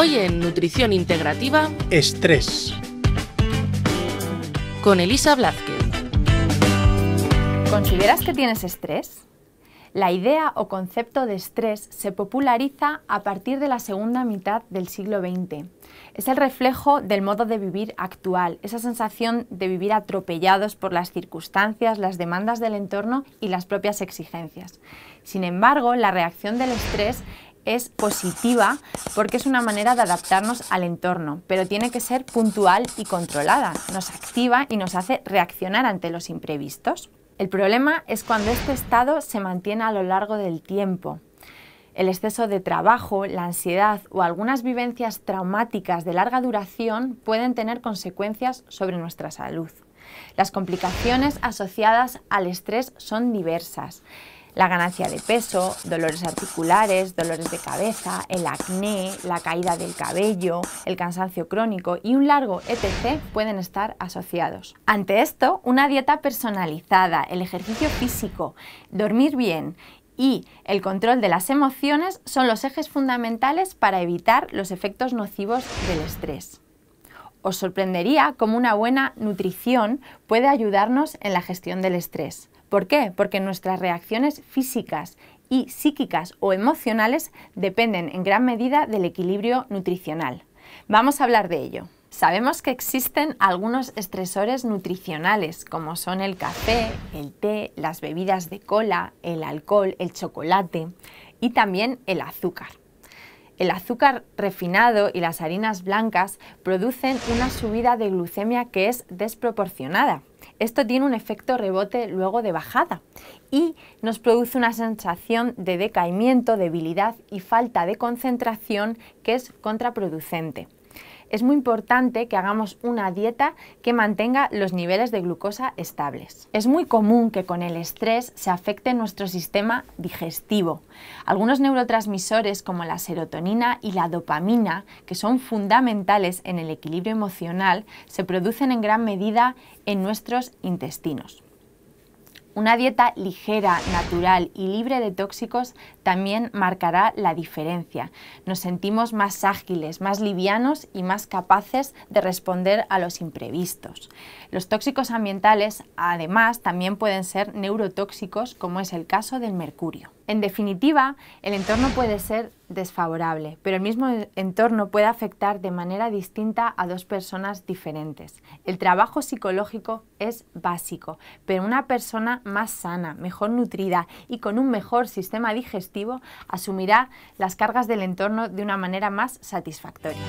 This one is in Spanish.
Hoy en Nutrición Integrativa, estrés. Con Elisa Blázquez. ¿Consideras que tienes estrés? La idea o concepto de estrés se populariza a partir de la segunda mitad del siglo XX. Es el reflejo del modo de vivir actual, esa sensación de vivir atropellados por las circunstancias, las demandas del entorno y las propias exigencias. Sin embargo, la reacción del estrés es positiva porque es una manera de adaptarnos al entorno, pero tiene que ser puntual y controlada. Nos activa y nos hace reaccionar ante los imprevistos. El problema es cuando este estado se mantiene a lo largo del tiempo. El exceso de trabajo, la ansiedad o algunas vivencias traumáticas de larga duración pueden tener consecuencias sobre nuestra salud. Las complicaciones asociadas al estrés son diversas la ganancia de peso, dolores articulares, dolores de cabeza, el acné, la caída del cabello, el cansancio crónico y un largo etc. pueden estar asociados. Ante esto, una dieta personalizada, el ejercicio físico, dormir bien y el control de las emociones son los ejes fundamentales para evitar los efectos nocivos del estrés. Os sorprendería cómo una buena nutrición puede ayudarnos en la gestión del estrés. ¿Por qué? Porque nuestras reacciones físicas y psíquicas o emocionales dependen en gran medida del equilibrio nutricional. Vamos a hablar de ello. Sabemos que existen algunos estresores nutricionales, como son el café, el té, las bebidas de cola, el alcohol, el chocolate y también el azúcar. El azúcar refinado y las harinas blancas producen una subida de glucemia que es desproporcionada. Esto tiene un efecto rebote luego de bajada y nos produce una sensación de decaimiento, debilidad y falta de concentración que es contraproducente es muy importante que hagamos una dieta que mantenga los niveles de glucosa estables. Es muy común que con el estrés se afecte nuestro sistema digestivo. Algunos neurotransmisores como la serotonina y la dopamina, que son fundamentales en el equilibrio emocional, se producen en gran medida en nuestros intestinos. Una dieta ligera, natural y libre de tóxicos también marcará la diferencia. Nos sentimos más ágiles, más livianos y más capaces de responder a los imprevistos. Los tóxicos ambientales, además, también pueden ser neurotóxicos, como es el caso del mercurio. En definitiva, el entorno puede ser desfavorable, pero el mismo entorno puede afectar de manera distinta a dos personas diferentes. El trabajo psicológico es básico, pero una persona más sana, mejor nutrida y con un mejor sistema digestivo asumirá las cargas del entorno de una manera más satisfactoria.